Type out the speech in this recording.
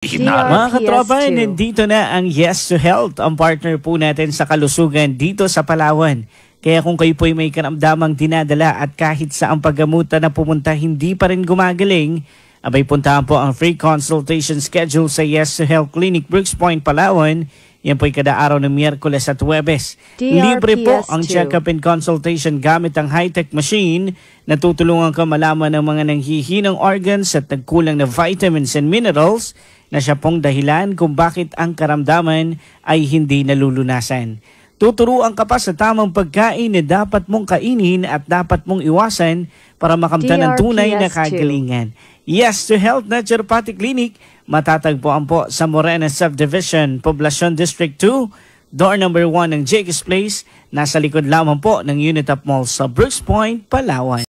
Hinal. Mga katropa, yes nandito na ang Yes to Health, ang partner po natin sa kalusugan dito sa Palawan. Kaya kung kayo po ay may karamdamang dinadala at kahit sa ang paggamuta na pumunta hindi pa rin gumagaling, abay puntahan po ang free consultation schedule sa Yes to Health Clinic Brooks Point, Palawan. Yan po ay kada araw ng Miyerkules at Webes. Libre po ang check-up and consultation gamit ang high-tech machine na tutulungan ka malaman ng mga nanghihinang organs at nagkulang na vitamins and minerals na siya pong dahilan kung bakit ang karamdaman ay hindi nalulunasan. Tuturuan ka pa sa tamang pagkain na dapat mong kainin at dapat mong iwasan para makamtan ng tunay na kagalingan. Yes to Health Naturopathic Clinic, matatagpuan po sa Morena Subdivision, Poblacion District 2, door number 1 ng Jake's Place, nasa likod lamang po ng Unitop Mall sa Brooks Point, Palawan.